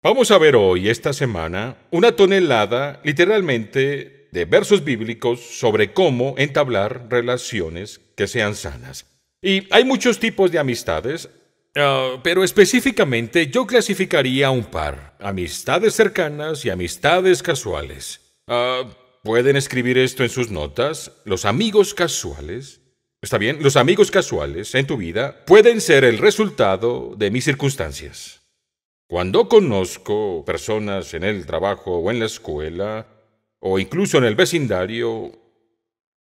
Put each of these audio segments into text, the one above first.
Vamos a ver hoy, esta semana, una tonelada, literalmente, de versos bíblicos sobre cómo entablar relaciones que sean sanas. Y hay muchos tipos de amistades, ah, pero específicamente yo clasificaría un par, amistades cercanas y amistades casuales. Ah, pueden escribir esto en sus notas, los amigos casuales. ¿Está bien? Los amigos casuales en tu vida pueden ser el resultado de mis circunstancias. Cuando conozco personas en el trabajo o en la escuela, o incluso en el vecindario,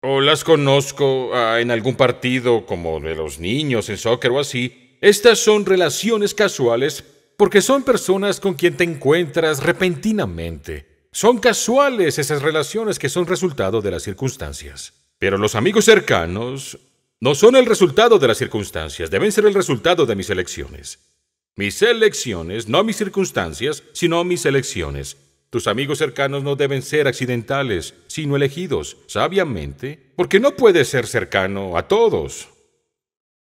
o las conozco ah, en algún partido como de los niños en soccer o así, estas son relaciones casuales porque son personas con quien te encuentras repentinamente. Son casuales esas relaciones que son resultado de las circunstancias. Pero los amigos cercanos no son el resultado de las circunstancias, deben ser el resultado de mis elecciones. Mis elecciones, no mis circunstancias, sino mis elecciones. Tus amigos cercanos no deben ser accidentales, sino elegidos sabiamente, porque no puedes ser cercano a todos.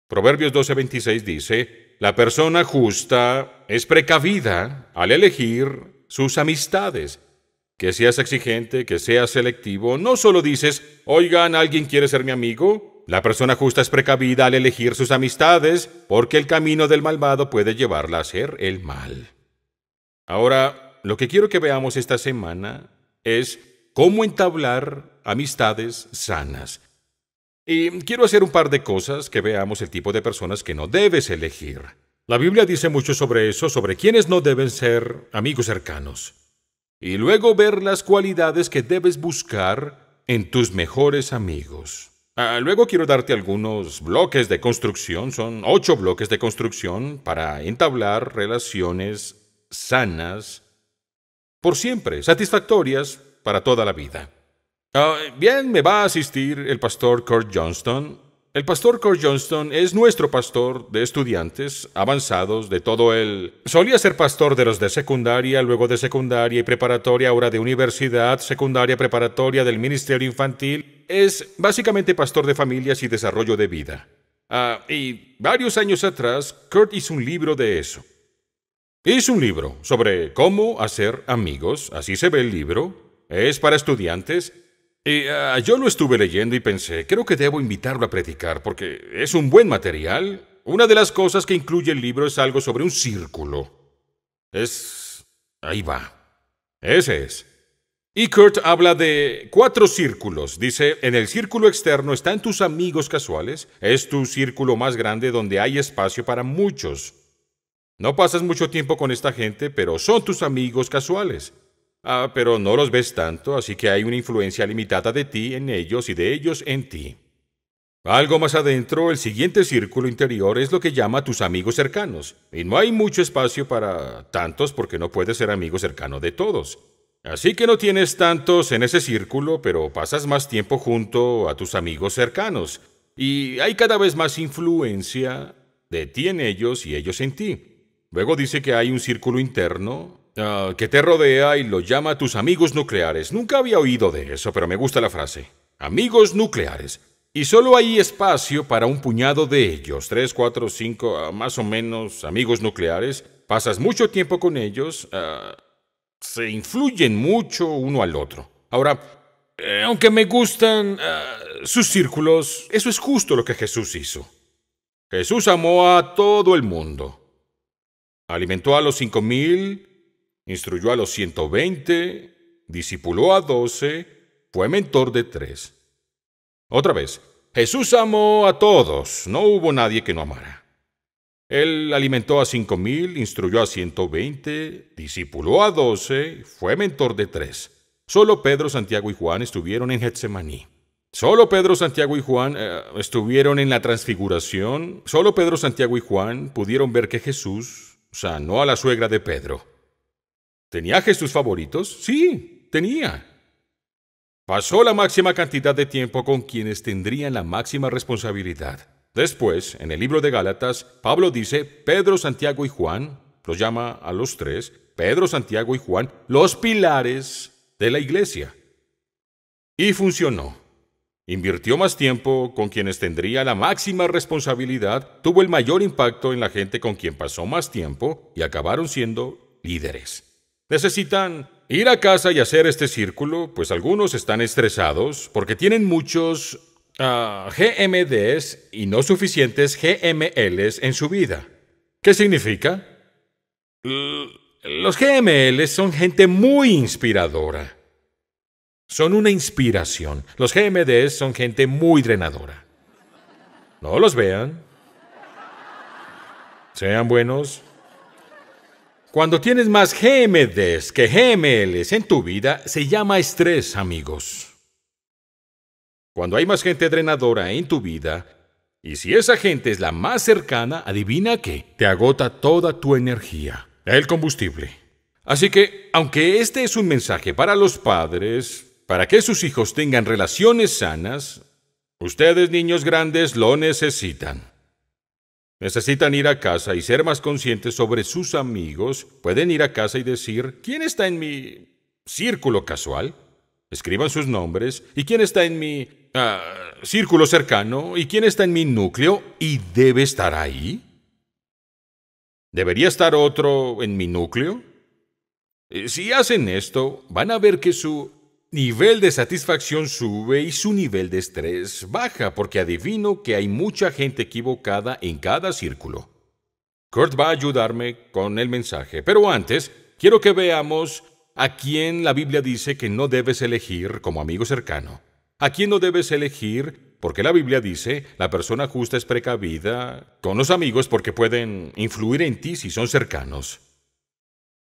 Proverbios 12:26 dice, La persona justa es precavida al elegir sus amistades. Que seas exigente, que seas selectivo, no solo dices, oigan, ¿alguien quiere ser mi amigo? La persona justa es precavida al elegir sus amistades, porque el camino del malvado puede llevarla a hacer el mal. Ahora, lo que quiero que veamos esta semana es cómo entablar amistades sanas. Y quiero hacer un par de cosas que veamos el tipo de personas que no debes elegir. La Biblia dice mucho sobre eso, sobre quienes no deben ser amigos cercanos. Y luego ver las cualidades que debes buscar en tus mejores amigos. Ah, luego quiero darte algunos bloques de construcción, son ocho bloques de construcción para entablar relaciones sanas por siempre, satisfactorias para toda la vida. Ah, bien, me va a asistir el pastor Kurt Johnston el pastor Kurt Johnston es nuestro pastor de estudiantes avanzados de todo el... Solía ser pastor de los de secundaria, luego de secundaria y preparatoria, ahora de universidad, secundaria, preparatoria, del ministerio infantil. Es básicamente pastor de familias y desarrollo de vida. Ah, y varios años atrás, Kurt hizo un libro de eso. Hizo un libro sobre cómo hacer amigos, así se ve el libro. Es para estudiantes Ah, yo lo estuve leyendo y pensé, creo que debo invitarlo a predicar porque es un buen material. Una de las cosas que incluye el libro es algo sobre un círculo. Es... Ahí va. Ese es. Y Kurt habla de cuatro círculos. Dice, en el círculo externo están tus amigos casuales. Es tu círculo más grande donde hay espacio para muchos. No pasas mucho tiempo con esta gente, pero son tus amigos casuales. Ah, pero no los ves tanto, así que hay una influencia limitada de ti en ellos y de ellos en ti. Algo más adentro, el siguiente círculo interior es lo que llama tus amigos cercanos. Y no hay mucho espacio para tantos porque no puedes ser amigo cercano de todos. Así que no tienes tantos en ese círculo, pero pasas más tiempo junto a tus amigos cercanos. Y hay cada vez más influencia de ti en ellos y ellos en ti. Luego dice que hay un círculo interno, Ah, que te rodea y lo llama tus amigos nucleares. Nunca había oído de eso, pero me gusta la frase. Amigos nucleares. Y solo hay espacio para un puñado de ellos, tres, cuatro, cinco, ah, más o menos amigos nucleares. Pasas mucho tiempo con ellos, ah, se influyen mucho uno al otro. Ahora, eh, aunque me gustan sus círculos, eso es justo lo que Jesús hizo. Jesús amó a todo el mundo. Alimentó a los cinco mil instruyó a los 120, discipuló a 12, fue mentor de tres. Otra vez, Jesús amó a todos, no hubo nadie que no amara. Él alimentó a cinco mil, instruyó a 120, discipuló a 12, fue mentor de tres. Solo Pedro, Santiago y Juan estuvieron en Getsemaní. Solo Pedro, Santiago y Juan eh, estuvieron en la transfiguración. Solo Pedro, Santiago y Juan pudieron ver que Jesús sanó a la suegra de Pedro. ¿Tenía Jesús favoritos? Sí, tenía. Pasó la máxima cantidad de tiempo con quienes tendrían la máxima responsabilidad. Después, en el libro de Gálatas, Pablo dice, Pedro, Santiago y Juan, los llama a los tres, Pedro, Santiago y Juan, los pilares de la iglesia. Y funcionó. Invirtió más tiempo con quienes tendría la máxima responsabilidad, tuvo el mayor impacto en la gente con quien pasó más tiempo y acabaron siendo líderes. Necesitan ir a casa y hacer este círculo, pues algunos están estresados porque tienen muchos ah, GMDs y no suficientes GMLs en su vida. ¿Qué significa? los GMLs son gente muy inspiradora. Son una inspiración. Los GMDs son gente muy drenadora. No los vean. Sean buenos. Cuando tienes más GMDs que GMLs en tu vida, se llama estrés, amigos. Cuando hay más gente drenadora en tu vida, y si esa gente es la más cercana, adivina qué, te agota toda tu energía, el combustible. Así que, aunque este es un mensaje para los padres, para que sus hijos tengan relaciones sanas, ustedes niños grandes lo necesitan. Necesitan ir a casa y ser más conscientes sobre sus amigos. Pueden ir a casa y decir, ¿quién está en mi círculo casual? Escriban sus nombres. ¿Y quién está en mi ah, círculo cercano? ¿Y quién está en mi núcleo? ¿Y debe estar ahí? ¿Debería estar otro en mi núcleo? Eh, si hacen esto, van a ver que su nivel de satisfacción sube y su nivel de estrés baja porque adivino que hay mucha gente equivocada en cada círculo. Kurt va a ayudarme con el mensaje, pero antes quiero que veamos a quién la Biblia dice que no debes elegir como amigo cercano. A quién no debes elegir porque la Biblia dice la persona justa es precavida con los amigos porque pueden influir en ti si son cercanos.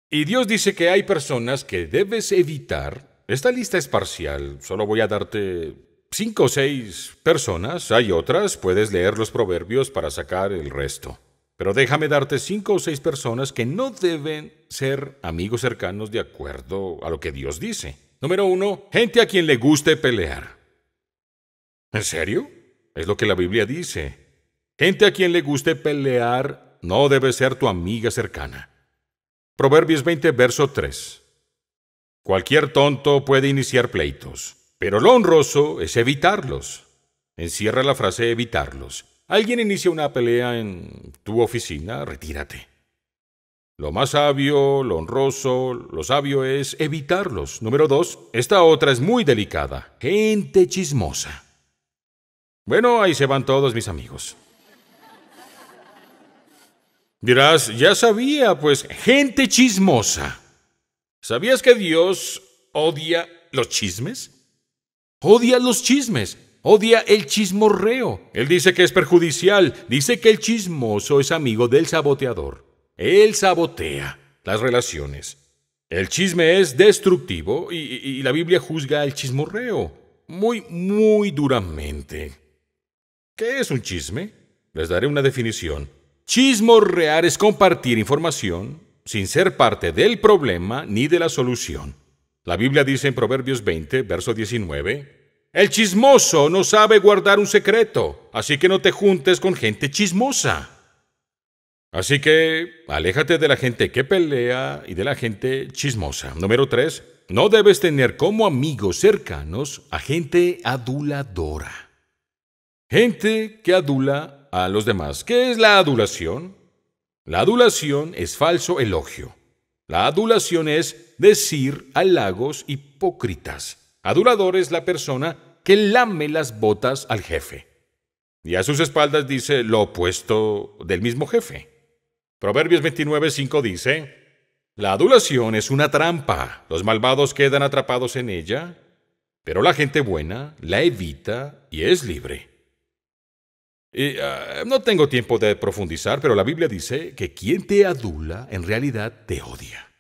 Y Dios dice que hay personas que debes evitar esta lista es parcial, solo voy a darte cinco o seis personas, hay otras, puedes leer los proverbios para sacar el resto. Pero déjame darte cinco o seis personas que no deben ser amigos cercanos de acuerdo a lo que Dios dice. Número uno, gente a quien le guste pelear. ¿En serio? Es lo que la Biblia dice. Gente a quien le guste pelear no debe ser tu amiga cercana. Proverbios 20, verso 3. Cualquier tonto puede iniciar pleitos, pero lo honroso es evitarlos. Encierra la frase evitarlos. Alguien inicia una pelea en tu oficina, retírate. Lo más sabio, lo honroso, lo sabio es evitarlos. Número dos, esta otra es muy delicada. Gente chismosa. Bueno, ahí se van todos mis amigos. Dirás, ya sabía, pues, gente chismosa. ¿Sabías que Dios odia los chismes? Odia los chismes, odia el chismorreo. Él dice que es perjudicial, dice que el chismoso es amigo del saboteador. Él sabotea las relaciones. El chisme es destructivo y, la Biblia juzga al chismorreo muy, muy duramente. ¿Qué es un chisme? Les daré una definición. Chismorrear es compartir información, sin ser parte del problema ni de la solución. La Biblia dice en Proverbios 20, verso 19, El chismoso no sabe guardar un secreto, así que no te juntes con gente chismosa. Así que aléjate de la gente que pelea y de la gente chismosa. Número 3. No debes tener como amigos cercanos a gente aduladora. Gente que adula a los demás. ¿Qué es la adulación? La adulación es falso elogio. La adulación es decir halagos hipócritas. Adulador es la persona que lame las botas al jefe. Y a sus espaldas dice lo opuesto del mismo jefe. Proverbios 29.5 dice, La adulación es una trampa. Los malvados quedan atrapados en ella, pero la gente buena la evita y es libre. Y, ah, no tengo tiempo de profundizar, pero la Biblia dice que quien te adula en realidad te odia.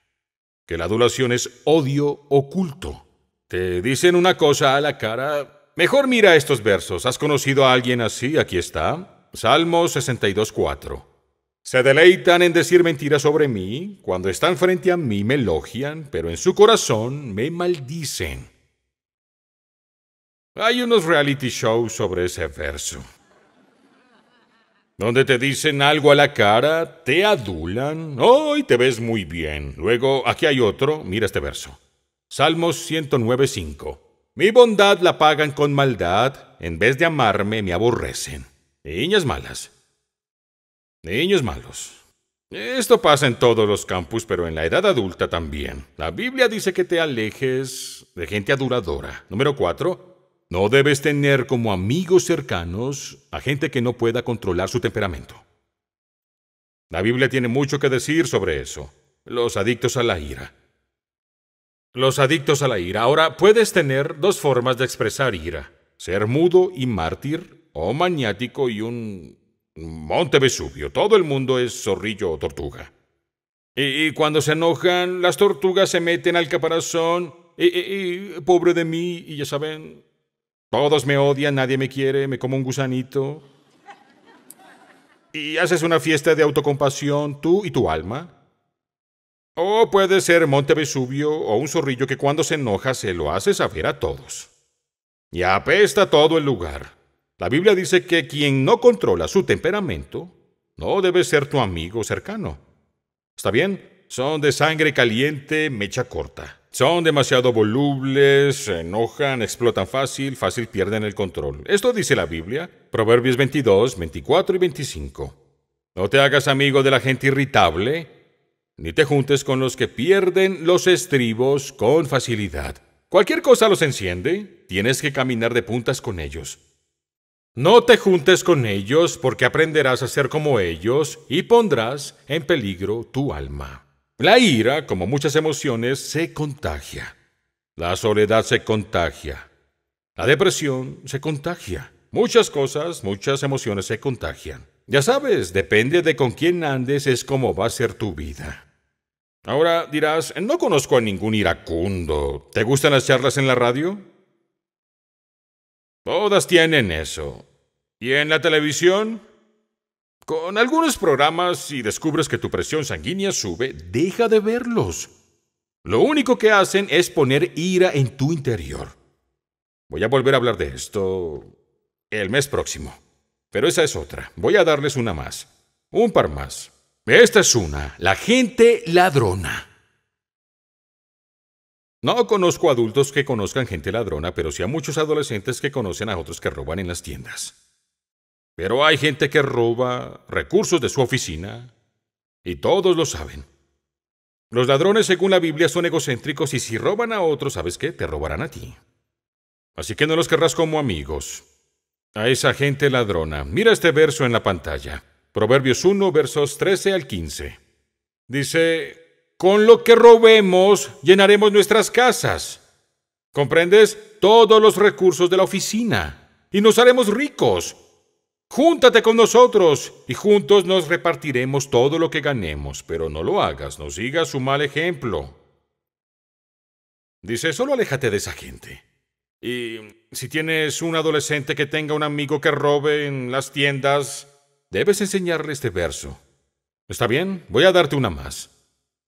Que la adulación es odio oculto. Te dicen una cosa a la cara. Mejor mira estos versos. ¿Has conocido a alguien así? Aquí está. Salmo 62.4. Se deleitan en decir mentiras sobre mí. Cuando están frente a mí me elogian, pero en su corazón me maldicen. Hay unos reality shows sobre ese verso donde te dicen algo a la cara, te adulan, hoy oh, te ves muy bien. Luego, aquí hay otro, mira este verso. Salmos 109.5. Mi bondad la pagan con maldad, en vez de amarme me aborrecen. Niñas malas. Niños malos. Esto pasa en todos los campus, pero en la edad adulta también. La Biblia dice que te alejes de gente aduladora. Número 4. No debes tener como amigos cercanos a gente que no pueda controlar su temperamento. La Biblia tiene mucho que decir sobre eso. Los adictos a la ira. Los adictos a la ira. Ahora, puedes tener dos formas de expresar ira. Ser mudo y mártir, o maniático y un monte Vesubio. Todo el mundo es zorrillo o tortuga. Y, cuando se enojan, las tortugas se meten al caparazón. pobre de mí, y ya saben, todos me odian, nadie me quiere, me como un gusanito. Y haces una fiesta de autocompasión tú y tu alma. O puede ser Monte Vesubio o un zorrillo que cuando se enoja se lo hace saber a todos. Y apesta todo el lugar. La Biblia dice que quien no controla su temperamento no debe ser tu amigo cercano. ¿Está bien? Son de sangre caliente, mecha corta. Son demasiado volubles, se enojan, explotan fácil, fácil pierden el control. Esto dice la Biblia, Proverbios 22, 24 y 25. No te hagas amigo de la gente irritable, ni te juntes con los que pierden los estribos con facilidad. Cualquier cosa los enciende, tienes que caminar de puntas con ellos. No te juntes con ellos porque aprenderás a ser como ellos y pondrás en peligro tu alma. La ira, como muchas emociones, se contagia. La soledad se contagia. La depresión se contagia. Muchas cosas, muchas emociones se contagian. Ya sabes, depende de con quién andes, es como va a ser tu vida. Ahora dirás, no conozco a ningún iracundo. ¿Te gustan las charlas en la radio? Todas tienen eso. ¿Y en la televisión? Con algunos programas, si descubres que tu presión sanguínea sube, deja de verlos. Lo único que hacen es poner ira en tu interior. Voy a volver a hablar de esto el mes próximo. Pero esa es otra. Voy a darles una más. Un par más. Esta es una. La gente ladrona. No conozco adultos que conozcan gente ladrona, pero sí a muchos adolescentes que conocen a otros que roban en las tiendas. Pero hay gente que roba recursos de su oficina y todos lo saben. Los ladrones, según la Biblia, son egocéntricos y si roban a otros, ¿sabes qué? Te robarán a ti. Así que no los querrás como amigos. A esa gente ladrona. Mira este verso en la pantalla. Proverbios 1, versos 13 al 15. Dice, con lo que robemos llenaremos nuestras casas. ¿Comprendes? Todos los recursos de la oficina. Y nos haremos ricos. Júntate con nosotros y juntos nos repartiremos todo lo que ganemos, pero no lo hagas, no sigas su mal ejemplo. Dice, solo aléjate de esa gente. Y si tienes un adolescente que tenga un amigo que robe en las tiendas, debes enseñarle este verso. ¿Está bien? Voy a darte una más.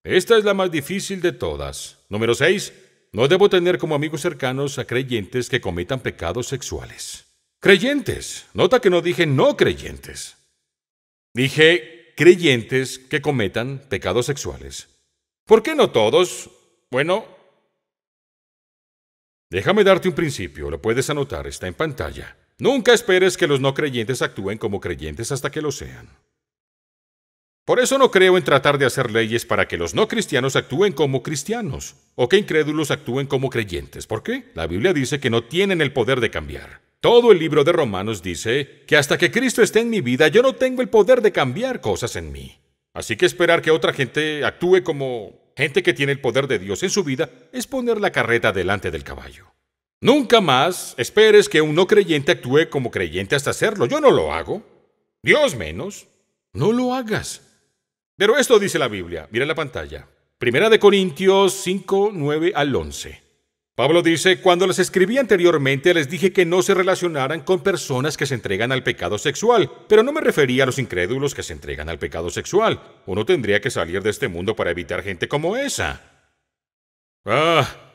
Esta es la más difícil de todas. Número 6. No debo tener como amigos cercanos a creyentes que cometan pecados sexuales. Creyentes. Nota que no dije no creyentes. Dije creyentes que cometan pecados sexuales. ¿Por qué no todos? Bueno, déjame darte un principio, lo puedes anotar, está en pantalla. Nunca esperes que los no creyentes actúen como creyentes hasta que lo sean. Por eso no creo en tratar de hacer leyes para que los no cristianos actúen como cristianos o que incrédulos actúen como creyentes. ¿Por qué? La Biblia dice que no tienen el poder de cambiar. Todo el libro de Romanos dice que hasta que Cristo esté en mi vida yo no tengo el poder de cambiar cosas en mí. Así que esperar que otra gente actúe como gente que tiene el poder de Dios en su vida es poner la carreta delante del caballo. Nunca más esperes que un no creyente actúe como creyente hasta hacerlo. Yo no lo hago. Dios menos. No lo hagas. Pero esto dice la Biblia. Mira la pantalla. Primera de Corintios 5, 9 al 11. Pablo dice, cuando les escribí anteriormente les dije que no se relacionaran con personas que se entregan al pecado sexual, pero no me refería a los incrédulos que se entregan al pecado sexual. Uno tendría que salir de este mundo para evitar gente como esa. Ah,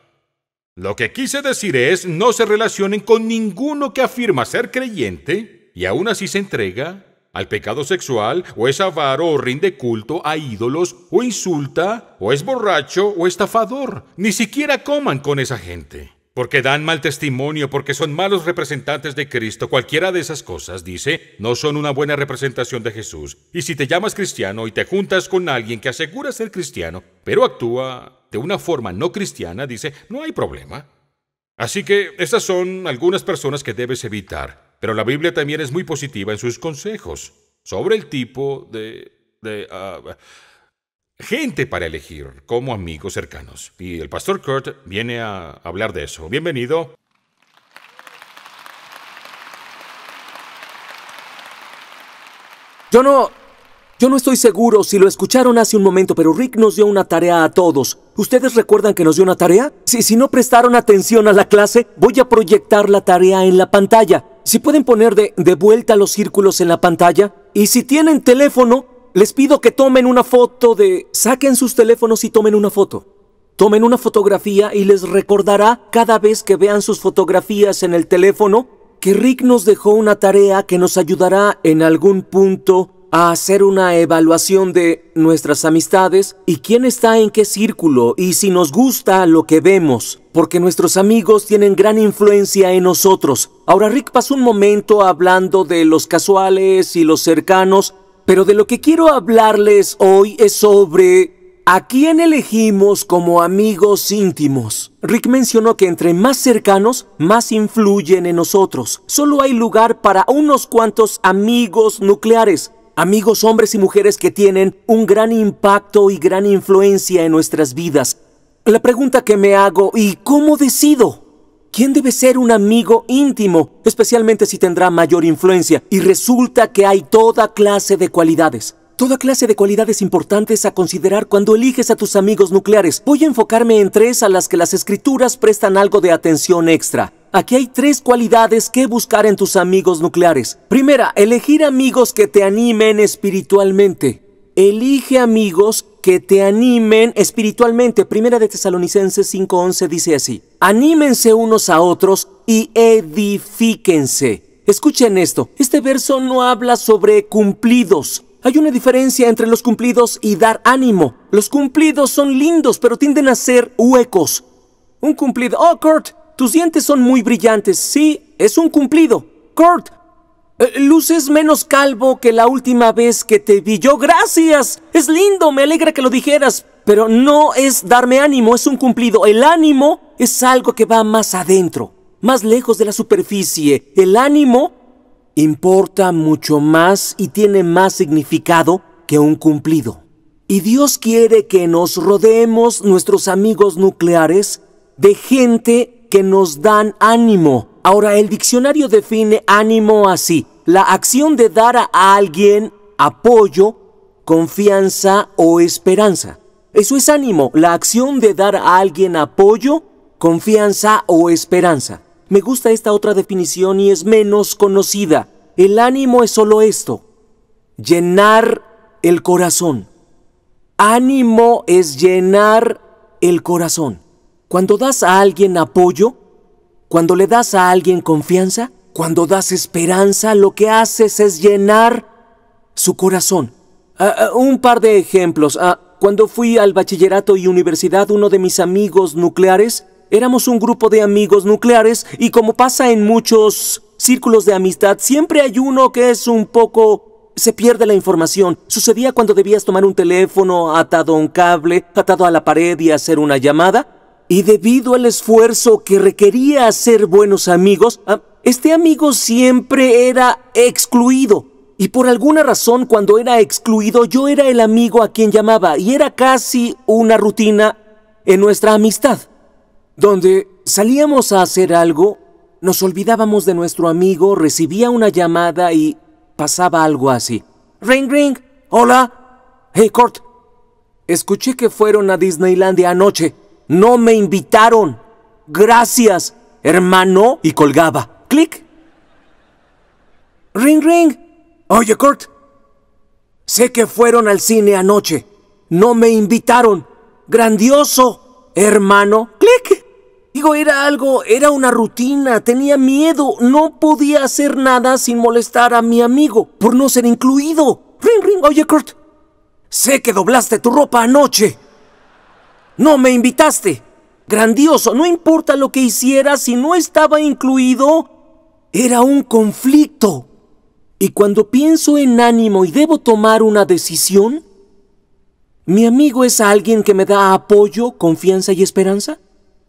lo que quise decir es, no se relacionen con ninguno que afirma ser creyente y aún así se entrega al pecado sexual, o es avaro o rinde culto a ídolos, o insulta, o es borracho o estafador. Ni siquiera coman con esa gente. Porque dan mal testimonio, porque son malos representantes de Cristo, cualquiera de esas cosas, dice, no son una buena representación de Jesús. Y si te llamas cristiano y te juntas con alguien que asegura ser cristiano, pero actúa de una forma no cristiana, dice, no hay problema. Así que esas son algunas personas que debes evitar. Pero la Biblia también es muy positiva en sus consejos sobre el tipo de, ah, gente para elegir como amigos cercanos. Y el pastor Kurt viene a hablar de eso. Bienvenido. Yo no... Yo no estoy seguro si lo escucharon hace un momento, pero Rick nos dio una tarea a todos. ¿Ustedes recuerdan que nos dio una tarea? Si, si no prestaron atención a la clase, voy a proyectar la tarea en la pantalla si pueden poner de, vuelta los círculos en la pantalla. Y si tienen teléfono, les pido que tomen una foto de... Saquen sus teléfonos y tomen una foto. Tomen una fotografía y les recordará cada vez que vean sus fotografías en el teléfono que Rick nos dejó una tarea que nos ayudará en algún punto a hacer una evaluación de nuestras amistades y quién está en qué círculo y si nos gusta lo que vemos, porque nuestros amigos tienen gran influencia en nosotros. Ahora Rick pasó un momento hablando de los casuales y los cercanos, pero de lo que quiero hablarles hoy es sobre ¿A quién elegimos como amigos íntimos? Rick mencionó que entre más cercanos, más influyen en nosotros. Solo hay lugar para unos cuantos amigos nucleares amigos hombres y mujeres que tienen un gran impacto y gran influencia en nuestras vidas. La pregunta que me hago, ¿y cómo decido? ¿Quién debe ser un amigo íntimo, especialmente si tendrá mayor influencia? Y resulta que hay toda clase de cualidades. Toda clase de cualidades importantes a considerar cuando eliges a tus amigos nucleares. Voy a enfocarme en tres a las que las escrituras prestan algo de atención extra. Aquí hay tres cualidades que buscar en tus amigos nucleares. Primera, elegir amigos que te animen espiritualmente. Elige amigos que te animen espiritualmente. Primera de Tesalonicenses 5:11 dice así, anímense unos a otros y edifíquense. Escuchen esto, este verso no habla sobre cumplidos, hay una diferencia entre los cumplidos y dar ánimo. Los cumplidos son lindos, pero tienden a ser huecos. Un cumplido. Oh, Kurt, tus dientes son muy brillantes. Sí, es un cumplido. Kurt, eh, luces menos calvo que la última vez que te vi. Yo, gracias. Es lindo, me alegra que lo dijeras. Pero no es darme ánimo, es un cumplido. El ánimo es algo que va más adentro, más lejos de la superficie. El ánimo importa mucho más y tiene más significado que un cumplido. Y Dios quiere que nos rodeemos nuestros amigos nucleares de gente que nos dan ánimo. Ahora, el diccionario define ánimo así, la acción de dar a alguien apoyo, confianza o esperanza. Eso es ánimo, la acción de dar a alguien apoyo, confianza o esperanza. Me gusta esta otra definición y es menos conocida. El ánimo es solo esto, llenar el corazón. Ánimo es llenar el corazón. Cuando das a alguien apoyo, cuando le das a alguien confianza, cuando das esperanza, lo que haces es llenar su corazón. Ah, ah, un par de ejemplos. Ah, cuando fui al bachillerato y universidad, uno de mis amigos nucleares Éramos un grupo de amigos nucleares y como pasa en muchos círculos de amistad, siempre hay uno que es un poco... Se pierde la información. Sucedía cuando debías tomar un teléfono atado a un cable, atado a la pared y hacer una llamada. Y debido al esfuerzo que requería hacer buenos amigos, ah, este amigo siempre era excluido. Y por alguna razón cuando era excluido yo era el amigo a quien llamaba y era casi una rutina en nuestra amistad donde salíamos a hacer algo, nos olvidábamos de nuestro amigo, recibía una llamada y pasaba algo así. Ring, ring, hola, hey, Kurt! Escuché que fueron a Disneylandia anoche. No me invitaron. Gracias, hermano. Y colgaba. Clic. Ring, ring. Oye, Kurt! Sé que fueron al cine anoche. No me invitaron. Grandioso, hermano. Clic era algo, era una rutina, tenía miedo, no podía hacer nada sin molestar a mi amigo, por no ser incluido. Ring, oye Kurt, sé que doblaste tu ropa anoche. No me invitaste. Grandioso, no importa lo que hiciera, si no estaba incluido, era un conflicto. Y cuando pienso en ánimo y debo tomar una decisión, mi amigo es alguien que me da apoyo, confianza y esperanza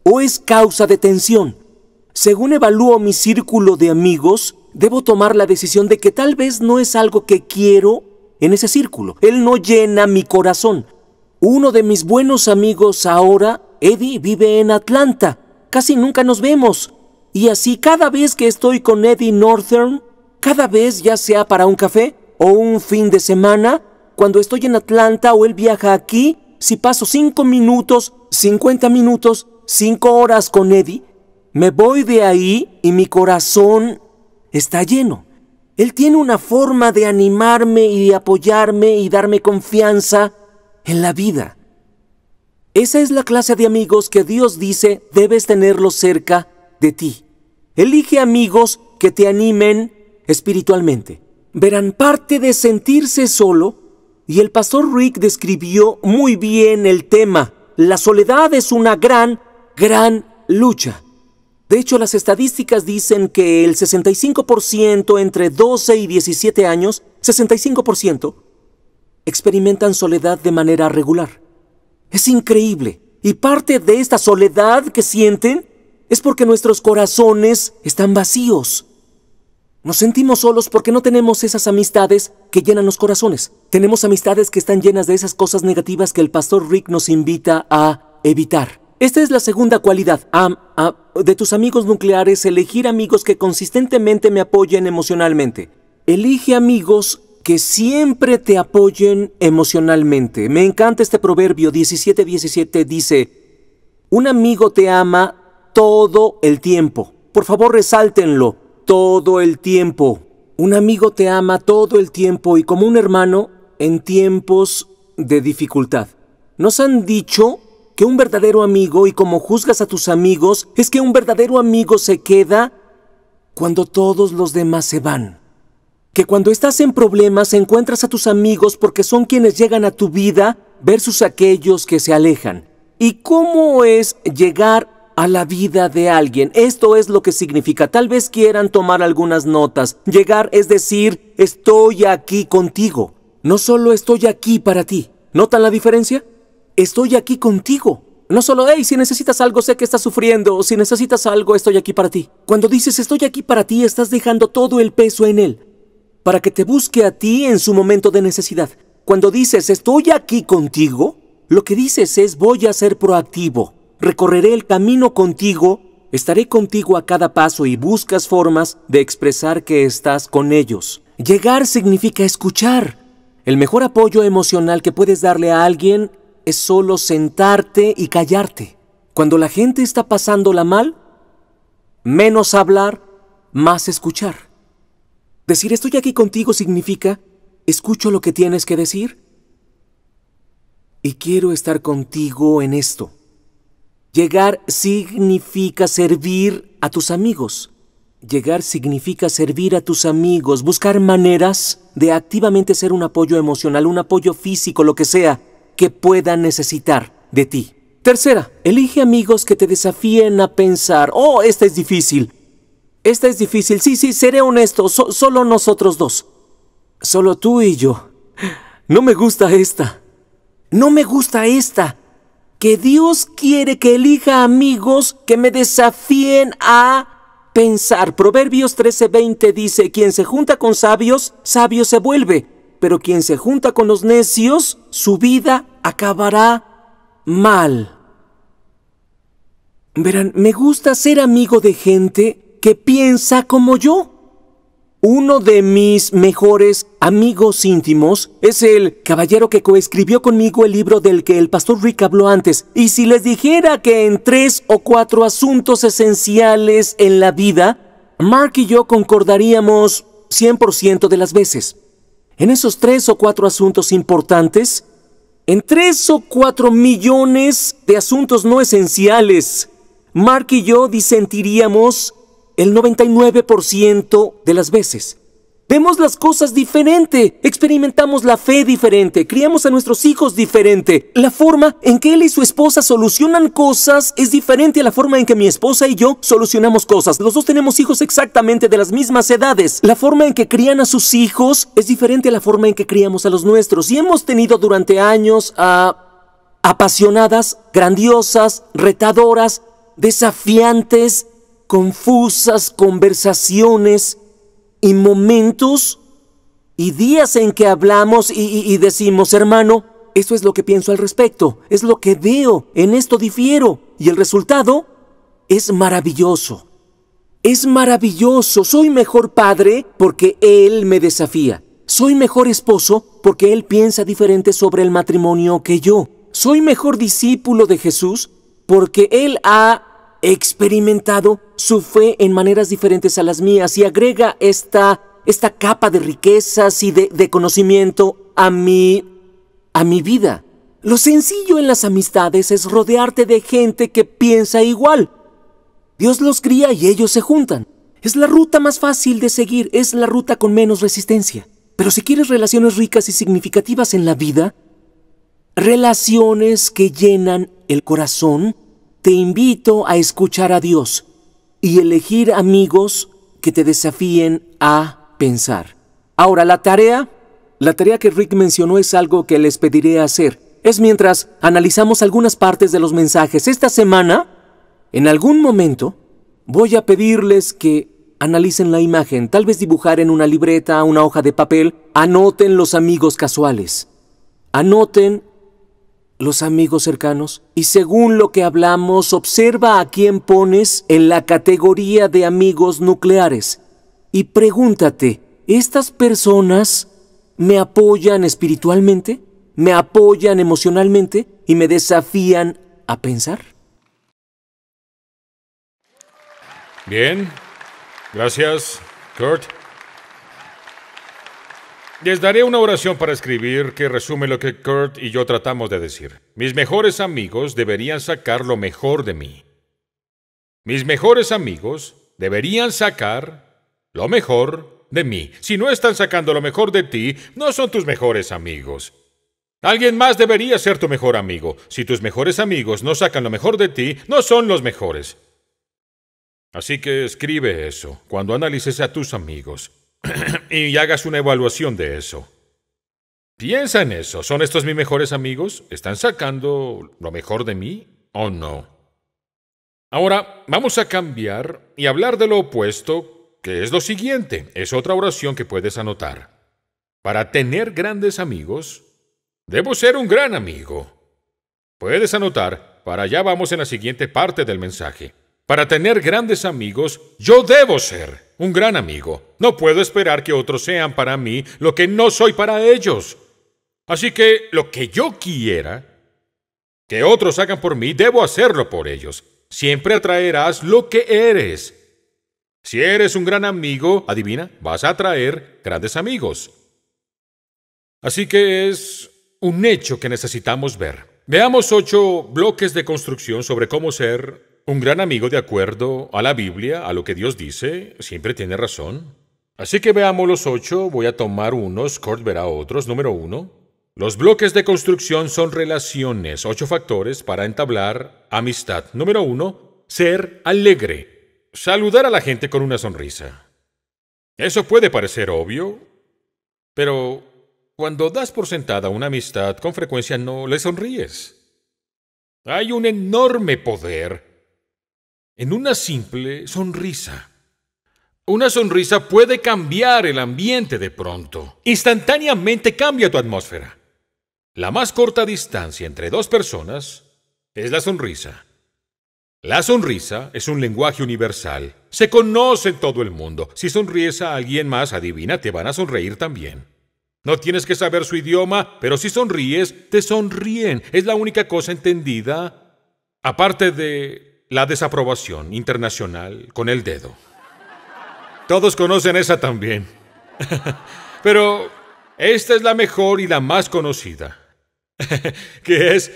o es causa de tensión. Según evalúo mi círculo de amigos, debo tomar la decisión de que tal vez no es algo que quiero en ese círculo. Él no llena mi corazón. Uno de mis buenos amigos ahora, Eddie, vive en Atlanta. Casi nunca nos vemos. Y así cada vez que estoy con Eddie Northern, cada vez ya sea para un café o un fin de semana, cuando estoy en Atlanta o él viaja aquí, si paso 5 minutos, 50 minutos, cinco horas con Eddie, me voy de ahí y mi corazón está lleno. Él tiene una forma de animarme y apoyarme y darme confianza en la vida. Esa es la clase de amigos que Dios dice debes tenerlos cerca de ti. Elige amigos que te animen espiritualmente. Verán parte de sentirse solo y el pastor Rick describió muy bien el tema. La soledad es una gran gran lucha. De hecho, las estadísticas dicen que el 65% entre 12 y 17 años, 65%, experimentan soledad de manera regular. Es increíble. Y parte de esta soledad que sienten es porque nuestros corazones están vacíos. Nos sentimos solos porque no tenemos esas amistades que llenan los corazones. Tenemos amistades que están llenas de esas cosas negativas que el pastor Rick nos invita a evitar. Esta es la segunda cualidad de tus amigos nucleares, elegir amigos que consistentemente me apoyen emocionalmente. Elige amigos que siempre te apoyen emocionalmente. Me encanta este proverbio 17:17 dice, un amigo te ama todo el tiempo. Por favor, resáltenlo, todo el tiempo. Un amigo te ama todo el tiempo y como un hermano en tiempos de dificultad. Nos han dicho que un verdadero amigo y como juzgas a tus amigos es que un verdadero amigo se queda cuando todos los demás se van. Que cuando estás en problemas encuentras a tus amigos porque son quienes llegan a tu vida versus aquellos que se alejan. ¿Y cómo es llegar a la vida de alguien. Esto es lo que significa. Tal vez quieran tomar algunas notas. Llegar es decir, estoy aquí contigo. No solo estoy aquí para ti. ¿Notan la diferencia? estoy aquí contigo. No solo, hey, si necesitas algo, sé que estás sufriendo, o si necesitas algo, estoy aquí para ti. Cuando dices estoy aquí para ti, estás dejando todo el peso en él, para que te busque a ti en su momento de necesidad. Cuando dices estoy aquí contigo, lo que dices es voy a ser proactivo, recorreré el camino contigo, estaré contigo a cada paso y buscas formas de expresar que estás con ellos. Llegar significa escuchar. El mejor apoyo emocional que puedes darle a alguien es solo sentarte y callarte. Cuando la gente está pasándola mal, menos hablar, más escuchar. Decir estoy aquí contigo significa escucho lo que tienes que decir y quiero estar contigo en esto. Llegar significa servir a tus amigos. Llegar significa servir a tus amigos, buscar maneras de activamente ser un apoyo emocional, un apoyo físico, lo que sea que pueda necesitar de ti. Tercera, elige amigos que te desafíen a pensar, oh, esta es difícil, esta es difícil, sí, sí, seré honesto, solo nosotros dos, solo tú y yo. No me gusta esta, no me gusta esta, que Dios quiere que elija amigos que me desafíen a pensar. Proverbios 13:20 dice, quien se junta con sabios, sabio se vuelve pero quien se junta con los necios, su vida acabará mal. Verán, me gusta ser amigo de gente que piensa como yo. Uno de mis mejores amigos íntimos es el caballero que coescribió conmigo el libro del que el pastor Rick habló antes. Y si les dijera que en tres o cuatro asuntos esenciales en la vida, Mark y yo concordaríamos 100% de las veces en esos tres o cuatro asuntos importantes, en tres o cuatro millones de asuntos no esenciales, Mark y yo disentiríamos el 99% de las veces. Vemos las cosas diferente, experimentamos la fe diferente, criamos a nuestros hijos diferente. La forma en que él y su esposa solucionan cosas es diferente a la forma en que mi esposa y yo solucionamos cosas. Los dos tenemos hijos exactamente de las mismas edades. La forma en que crían a sus hijos es diferente a la forma en que criamos a los nuestros. Y hemos tenido durante años a apasionadas, grandiosas, retadoras, desafiantes, confusas conversaciones y momentos y días en que hablamos y, decimos, hermano, eso es lo que pienso al respecto, es lo que veo, en esto difiero, y el resultado es maravilloso. Es maravilloso, soy mejor padre porque él me desafía. Soy mejor esposo porque él piensa diferente sobre el matrimonio que yo. Soy mejor discípulo de Jesús porque él ha experimentado su fe en maneras diferentes a las mías y agrega esta, esta capa de riquezas y de, conocimiento a a mi vida. Lo sencillo en las amistades es rodearte de gente que piensa igual. Dios los cría y ellos se juntan. Es la ruta más fácil de seguir, es la ruta con menos resistencia. Pero si quieres relaciones ricas y significativas en la vida, relaciones que llenan el corazón, te invito a escuchar a Dios y elegir amigos que te desafíen a pensar. Ahora, la tarea, la tarea que Rick mencionó es algo que les pediré hacer. Es mientras analizamos algunas partes de los mensajes. Esta semana, en algún momento, voy a pedirles que analicen la imagen, tal vez dibujar en una libreta, una hoja de papel, anoten los amigos casuales, anoten los amigos cercanos. Y según lo que hablamos, observa a quién pones en la categoría de amigos nucleares y pregúntate, ¿estas personas me apoyan espiritualmente? ¿Me apoyan emocionalmente? ¿Y me desafían a pensar? Bien, gracias, Kurt. Les daré una oración para escribir que resume lo que Kurt y yo tratamos de decir. Mis mejores amigos deberían sacar lo mejor de mí. Mis mejores amigos deberían sacar lo mejor de mí. Si no están sacando lo mejor de ti, no son tus mejores amigos. Alguien más debería ser tu mejor amigo. Si tus mejores amigos no sacan lo mejor de ti, no son los mejores. Así que escribe eso cuando analices a tus amigos. y hagas una evaluación de eso. Piensa en eso. ¿Son estos mis mejores amigos? ¿Están sacando lo mejor de mí o no? Ahora vamos a cambiar y hablar de lo opuesto, que es lo siguiente. Es otra oración que puedes anotar. Para tener grandes amigos, debo ser un gran amigo. Puedes anotar, para allá vamos en la siguiente parte del mensaje. Para tener grandes amigos, yo debo ser un gran amigo. No puedo esperar que otros sean para mí lo que no soy para ellos. Así que lo que yo quiera que otros hagan por mí, debo hacerlo por ellos. Siempre atraerás lo que eres. Si eres un gran amigo, adivina, vas a atraer grandes amigos. Así que es un hecho que necesitamos ver. Veamos ocho bloques de construcción sobre cómo ser un gran amigo de acuerdo a la Biblia, a lo que Dios dice, siempre tiene razón. Así que veamos los ocho, voy a tomar unos, Kurt verá otros. Número uno. Los bloques de construcción son relaciones, ocho factores para entablar amistad. Número uno, ser alegre. Saludar a la gente con una sonrisa. Eso puede parecer obvio, pero cuando das por sentada una amistad, con frecuencia no le sonríes. Hay un enorme poder en una simple sonrisa. Una sonrisa puede cambiar el ambiente de pronto. Instantáneamente cambia tu atmósfera. La más corta distancia entre dos personas es la sonrisa. La sonrisa es un lenguaje universal. Se conoce en todo el mundo. Si sonríes a alguien más, adivina, te van a sonreír también. No tienes que saber su idioma, pero si sonríes, te sonríen. Es la única cosa entendida, aparte de la desaprobación internacional con el dedo. Todos conocen esa también. Pero esta es la mejor y la más conocida. que es,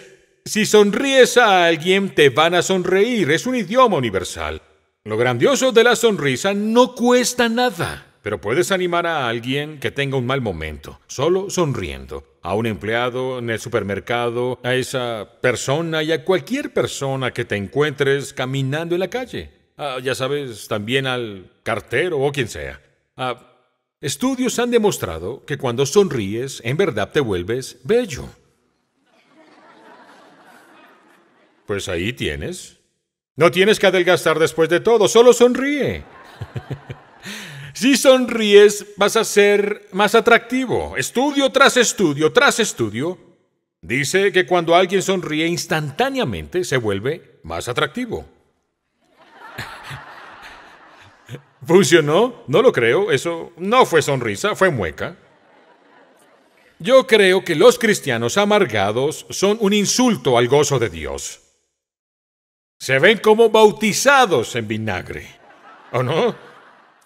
si sonríes a alguien, te van a sonreír. Es un idioma universal. Lo grandioso de la sonrisa no cuesta nada, pero puedes animar a alguien que tenga un mal momento, solo sonriendo a un empleado en el supermercado, a esa persona y a cualquier persona que te encuentres caminando en la calle. Ah, ya sabes, también al cartero o quien sea. Ah, estudios han demostrado que cuando sonríes, en verdad te vuelves bello. Pues ahí tienes. No tienes que adelgazar después de todo, solo sonríe. Si sonríes, vas a ser más atractivo. Estudio tras estudio tras estudio dice que cuando alguien sonríe instantáneamente se vuelve más atractivo. ¿Funcionó? No lo creo. Eso no fue sonrisa, fue mueca. Yo creo que los cristianos amargados son un insulto al gozo de Dios. Se ven como bautizados en vinagre. ¿O no?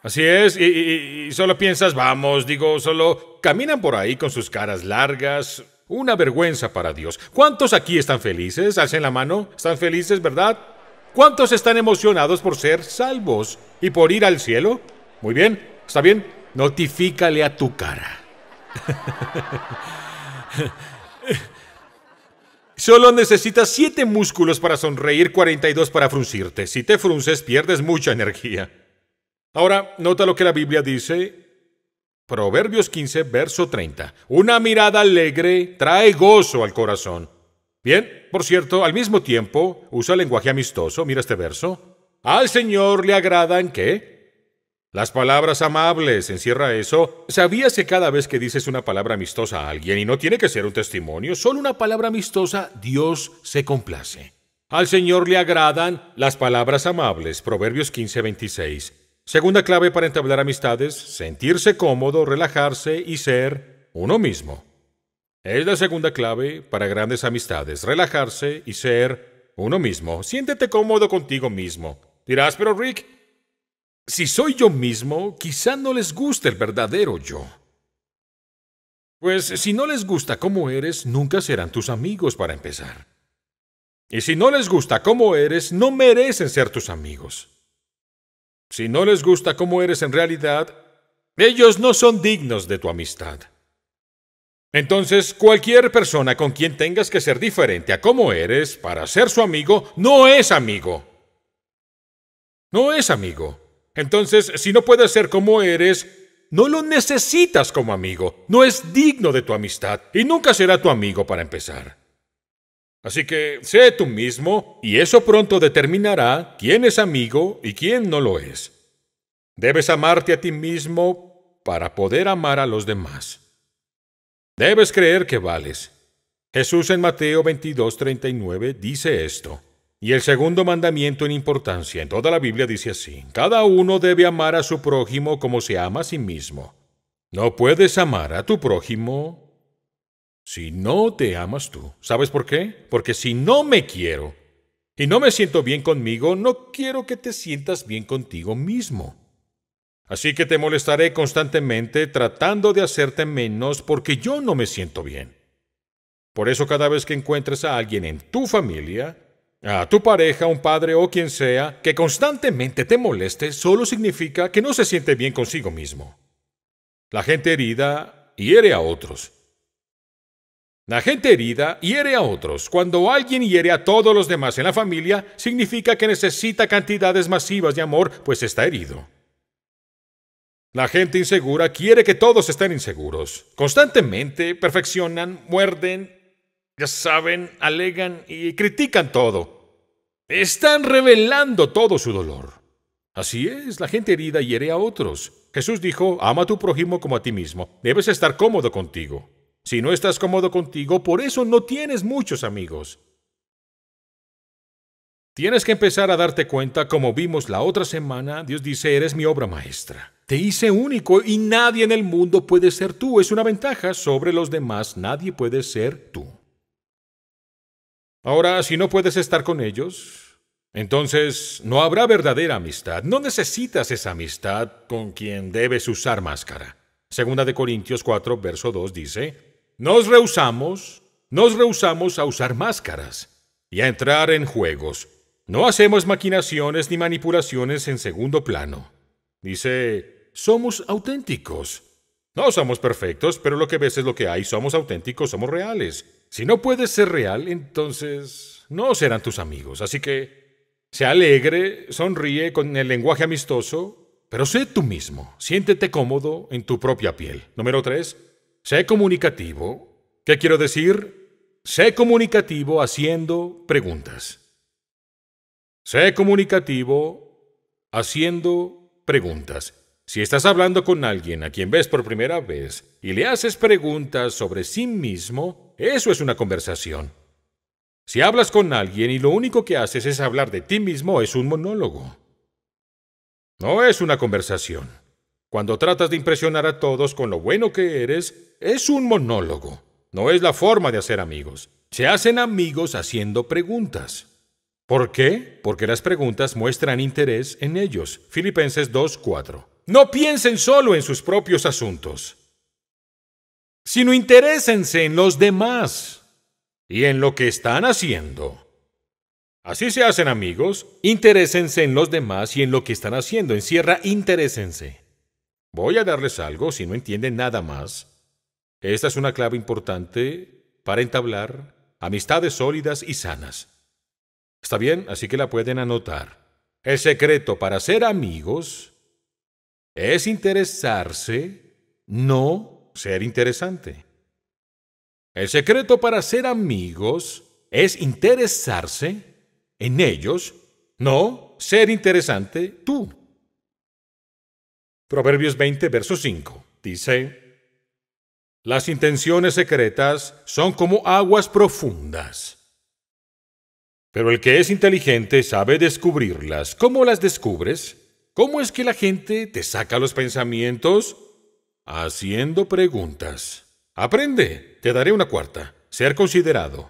Así es, y, solo piensas, vamos, digo, solo caminan por ahí con sus caras largas. Una vergüenza para Dios. ¿Cuántos aquí están felices? Alcen la mano. ¿Están felices, verdad? ¿Cuántos están emocionados por ser salvos y por ir al cielo? Muy bien, ¿está bien? Notifícale a tu cara. Solo necesitas siete músculos para sonreír, 42 para fruncirte. Si te frunces, pierdes mucha energía. Ahora, nota lo que la Biblia dice. Proverbios 15, verso 30. Una mirada alegre trae gozo al corazón. Bien, por cierto, al mismo tiempo, usa lenguaje amistoso, mira este verso. Al Señor le agradan qué? Las palabras amables, encierra eso. ¿Sabías que cada vez que dices una palabra amistosa a alguien, y no tiene que ser un testimonio, solo una palabra amistosa, Dios se complace? Al Señor le agradan las palabras amables, Proverbios 15, 26. Segunda clave para entablar amistades, sentirse cómodo, relajarse y ser uno mismo. Es la segunda clave para grandes amistades, relajarse y ser uno mismo. Siéntete cómodo contigo mismo. Dirás, pero Rick, si soy yo mismo, quizá no les guste el verdadero yo. Pues si no les gusta cómo eres, nunca serán tus amigos para empezar. Y si no les gusta cómo eres, no merecen ser tus amigos. Si no les gusta cómo eres en realidad, ellos no son dignos de tu amistad. Entonces, cualquier persona con quien tengas que ser diferente a cómo eres para ser su amigo, no es amigo. No es amigo. Entonces, si no puedes ser como eres, no lo necesitas como amigo. No es digno de tu amistad y nunca será tu amigo para empezar. Así que sé tú mismo y eso pronto determinará quién es amigo y quién no lo es. Debes amarte a ti mismo para poder amar a los demás. Debes creer que vales. Jesús en Mateo 22.39 dice esto. Y el segundo mandamiento en importancia en toda la Biblia dice así, cada uno debe amar a su prójimo como se ama a sí mismo. No puedes amar a tu prójimo si no te amas tú, ¿sabes por qué? Porque si no me quiero y no me siento bien conmigo, no quiero que te sientas bien contigo mismo. Así que te molestaré constantemente tratando de hacerte menos porque yo no me siento bien. Por eso cada vez que encuentres a alguien en tu familia, a tu pareja, un padre o quien sea, que constantemente te moleste, solo significa que no se siente bien consigo mismo. La gente herida hiere a otros. La gente herida hiere a otros. Cuando alguien hiere a todos los demás en la familia, significa que necesita cantidades masivas de amor, pues está herido. La gente insegura quiere que todos estén inseguros. Constantemente perfeccionan, muerden, ya saben, alegan y critican todo. Están revelando todo su dolor. Así es, la gente herida hiere a otros. Jesús dijo, ama a tu prójimo como a ti mismo. Debes estar cómodo contigo. Si no estás cómodo contigo, por eso no tienes muchos amigos. Tienes que empezar a darte cuenta, como vimos la otra semana, Dios dice, eres mi obra maestra. Te hice único y nadie en el mundo puede ser tú. Es una ventaja sobre los demás, nadie puede ser tú. Ahora, si no puedes estar con ellos, entonces no habrá verdadera amistad. No necesitas esa amistad con quien debes usar máscara. Segunda de Corintios 4, verso 2 dice, nos rehusamos, nos rehusamos a usar máscaras y a entrar en juegos. No hacemos maquinaciones ni manipulaciones en segundo plano. Dice, somos auténticos. No somos perfectos, pero lo que ves es lo que hay. Somos auténticos, somos reales. Si no puedes ser real, entonces no serán tus amigos. Así que, sea alegre, sonríe con el lenguaje amistoso, pero sé tú mismo. Siéntete cómodo en tu propia piel. Número 3. Sé comunicativo. ¿Qué quiero decir? Sé comunicativo haciendo preguntas. Sé comunicativo haciendo preguntas. Si estás hablando con alguien a quien ves por primera vez y le haces preguntas sobre sí mismo, eso es una conversación. Si hablas con alguien y lo único que haces es hablar de ti mismo, es un monólogo. No es una conversación. Cuando tratas de impresionar a todos con lo bueno que eres, es un monólogo. No es la forma de hacer amigos. Se hacen amigos haciendo preguntas. ¿Por qué? Porque las preguntas muestran interés en ellos. Filipenses 2.4. No piensen solo en sus propios asuntos, sino interésense en los demás y en lo que están haciendo. Así se hacen amigos, interésense en los demás y en lo que están haciendo. Encierra, interésense. Voy a darles algo si no entienden nada más. Esta es una clave importante para entablar amistades sólidas y sanas. Está bien, así que la pueden anotar. El secreto para ser amigos es interesarse, no ser interesante. El secreto para ser amigos es interesarse en ellos, no ser interesante tú. Proverbios 20, verso 5, dice, Las intenciones secretas son como aguas profundas. Pero el que es inteligente sabe descubrirlas. ¿Cómo las descubres? ¿Cómo es que la gente te saca los pensamientos? Haciendo preguntas. Aprende. Te daré una cuarta. Ser considerado.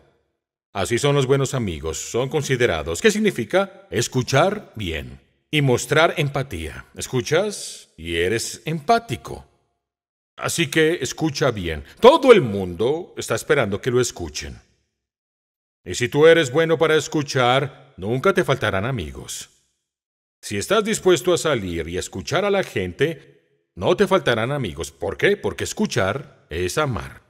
Así son los buenos amigos. Son considerados. ¿Qué significa? Escuchar bien. Y mostrar empatía. ¿Escuchas? y eres empático. Así que escucha bien. Todo el mundo está esperando que lo escuchen. Y si tú eres bueno para escuchar, nunca te faltarán amigos. Si estás dispuesto a salir y escuchar a la gente, no te faltarán amigos. ¿Por qué? Porque escuchar es amar.